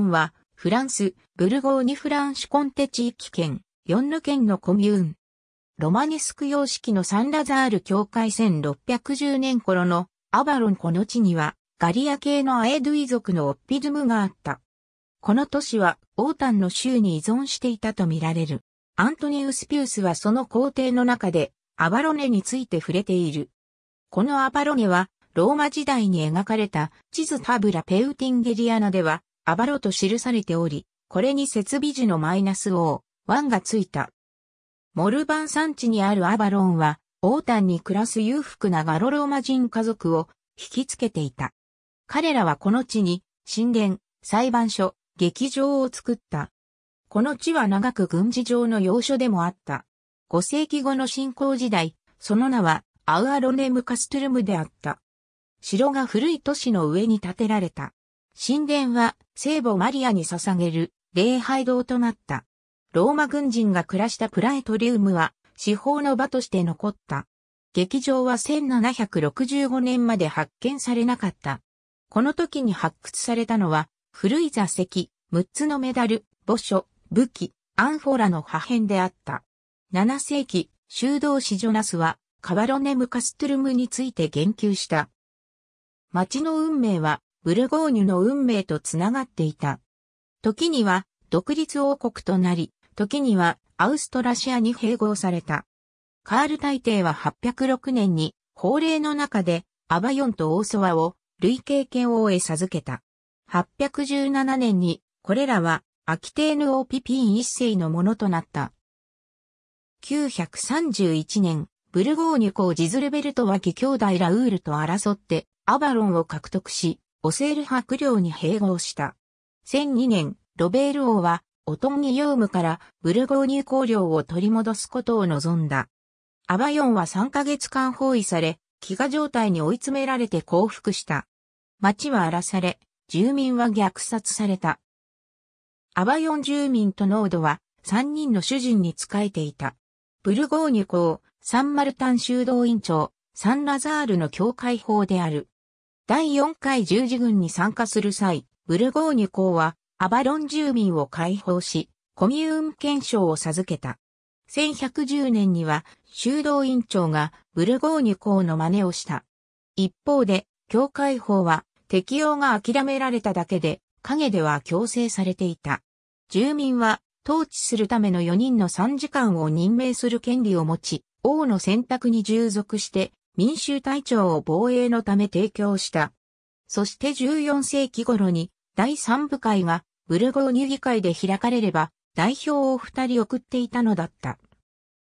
ンは、フランス、ブルゴーニュ・フランシュコンテ地域圏、ヨンヌ県のコミューン。ロマネスク様式のサンラザール境界1610年頃のアバロンこの地には、ガリア系のアエドゥイ族のオッピルムがあった。この都市は、オータンの州に依存していたとみられる。アントニウス・ピウスはその皇帝の中で、アバロネについて触れている。このアバロネは、ローマ時代に描かれた地図タブラ・ペウティンゲリアナでは、アバロと記されており、これに設備時のマイナス O、1がついた。モルバン山地にあるアバロンは、王丹に暮らす裕福なガロローマ人家族を引きつけていた。彼らはこの地に、神殿、裁判所、劇場を作った。この地は長く軍事上の要所でもあった。5世紀後の信仰時代、その名はアウアロネムカストゥルムであった。城が古い都市の上に建てられた。神殿は聖母マリアに捧げる礼拝堂となった。ローマ軍人が暮らしたプラエトリウムは司法の場として残った。劇場は1765年まで発見されなかった。この時に発掘されたのは、古い座席、6つのメダル、墓所、武器、アンフォーラの破片であった。7世紀、修道士ジョナスは、カバロネム・カストゥルムについて言及した。街の運命は、ブルゴーニュの運命とつながっていた。時には独立王国となり、時にはアウストラシアに併合された。カール大帝は806年に法令の中でアバヨンとオーソワを累計権王へ授けた。817年にこれらはアキテーヌ王ピピン一世のものとなった。931年、ブルゴーニュ公ジズルベルトは義兄弟ラウールと争ってアバロンを獲得し、オセール伯領に併合した。1002年、ロベール王は、オトンギヨウムからブルゴーニュ公領を取り戻すことを望んだ。アバヨンは3ヶ月間包囲され、飢餓状態に追い詰められて降伏した。町は荒らされ、住民は虐殺された。アバヨン住民とノードは3人の主人に仕えていた。ブルゴーニュ公、サンマルタン修道院長、サンラザールの教会法である。第4回十字軍に参加する際、ブルゴーニュ公はアバロン住民を解放し、コミューン憲章を授けた。1110年には修道院長がブルゴーニュ公の真似をした。一方で、教会法は適用が諦められただけで、陰では強制されていた。住民は統治するための4人の参事官を任命する権利を持ち、王の選択に従属して民衆隊長を防衛のため提供した。そして14世紀頃に第三部会がブルゴーニュ議会で開かれれば代表を二人送っていたのだった。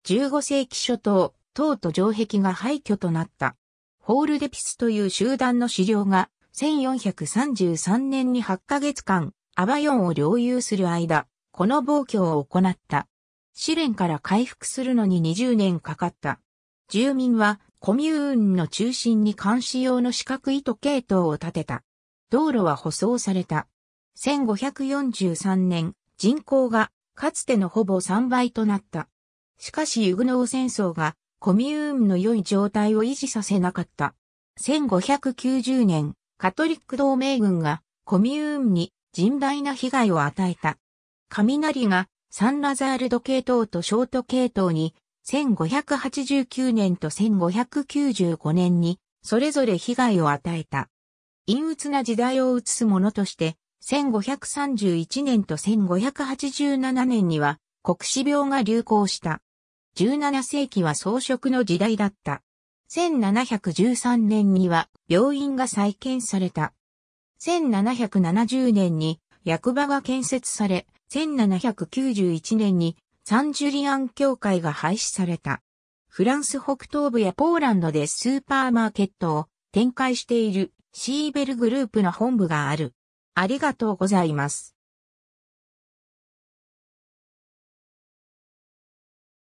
15世紀初頭、塔と城壁が廃墟となった。ホールデピスという集団の資料が1433年に8ヶ月間、アバヨンを領有する間、この暴挙を行った。試練から回復するのに20年かかった。住民はコミューンの中心に監視用の四角い時計塔を建てた。道路は舗装された。1543年、人口がかつてのほぼ3倍となった。しかしユグノー戦争がコミューンの良い状態を維持させなかった。1590年、カトリック同盟軍がコミューンに甚大な被害を与えた。雷がサンラザールド系統とショート系統に1589年と1595年に、それぞれ被害を与えた。陰鬱な時代を映すものとして、1531年と1587年には、国死病が流行した。17世紀は装飾の時代だった。1713年には病院が再建された。1770年に役場が建設され、1791年にサンジュリアン協会が廃止された。フランス北東部やポーランドでスーパーマーケットを展開しているシーベルグループの本部がある。ありがとうございます。